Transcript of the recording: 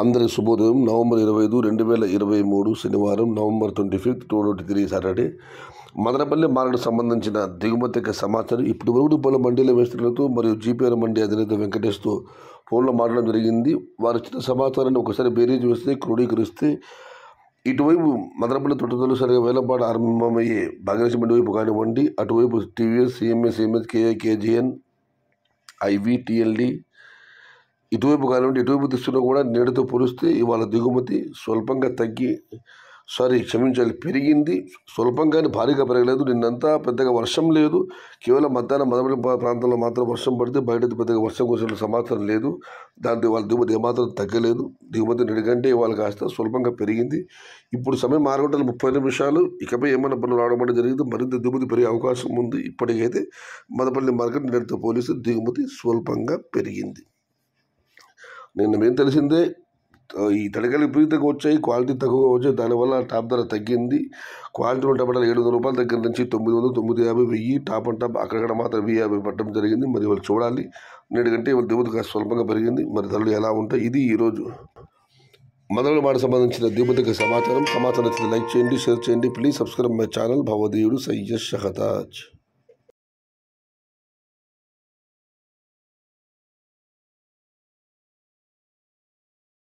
అందరికి శుభోదయం నవంబర్ ఇరవై ఐదు రెండు వేల ఇరవై మూడు శనివారం November twenty fifth two twenty three Saturday Madanapalle market సంబంధించిన దిగుమతి సమాచారం ఇప్పుడు వరకు పలు మండీల మేస్త్రులతో మరియు జీపీఆర్ మండీ అధినేత వెంకటేష్తో ఫోన్లో మాట్లాడడం జరిగింది వారు ఇచ్చిన సమాచారాన్ని ఒకసారి బేరీజ్ వేస్తే క్రోడీకరిస్తే ఇటువైపు మదనపల్లి తొట్టతొలిసరిగా వేలపాటు ఆరంభమయ్యే బంగ్లాదేశ్ మండి వైపు కానివ్వండి అటువైపు TVS CMS CMS KA KGN IV ఇటువైపు కానివ్వండి ఇటువైపు దిశలో కూడా నీడతో పోలిస్తే ఇవాళ దిగుమతి స్వల్పంగా తగ్గి సారీ క్షమించాలి పెరిగింది స్వల్పంగానే భారీగా పెరగలేదు నిన్నంతా పెద్దగా వర్షం లేదు కేవలం మధ్యాహ్నం మొదటి ప్రాంతంలో మాత్రం వర్షం పడితే బయట పెద్దగా వర్షం కోసం సమాచారం లేదు దాంతో వాళ్ళ దిగుమతి ఏమాత్రం తగ్గలేదు దిగుమతి నిడికంటే ఇవాళ కాస్త స్వల్పంగా పెరిగింది ఇప్పుడు సమయం ఆరు గంటల ముప్పై నిమిషాలు ఇకపై ఏమైనా పనులు రావడం జరిగింది మరింత దిగుమతి పెరిగే అవకాశం ఉంది ఇప్పటికైతే మదపల్లి మార్కెట్ నిన్నటితో పోలిస్తే దిగుమతి స్వల్పంగా పెరిగింది నిన్న మేము తెలిసిందే ఈ తడికాయలు విపరీతంగా వచ్చాయి క్వాలిటీ తక్కువగా వచ్చాయి దానివల్ల టాప్ ధర తగ్గింది క్వాలిటీ ఉన్న టమాటాలు ఏడు వందల రూపాయల దగ్గర నుంచి తొమ్మిది వందలు తొమ్మిది యాభై వెయ్యి టాప్ అండ్ టాప్ అక్కడక్కడ మాత్రం వెయ్యి యాభై పట్టడం జరిగింది మరి వాళ్ళు చూడాలి నేడు కంటే వాళ్ళు దిగుమతి కాస్త స్వల్పంగా పెరిగింది మరి ధరలు ఎలా ఉంటాయి ఇది ఈరోజు మొదటి మాట సంబంధించిన దిగుమతికి సమాచారం సమాచారం లైక్ చేయండి షేర్ చేయండి ప్లీజ్ సబ్స్క్రైబ్ మై ఛానల్ భవదేవుడు సయ్యష్ షహతాజ్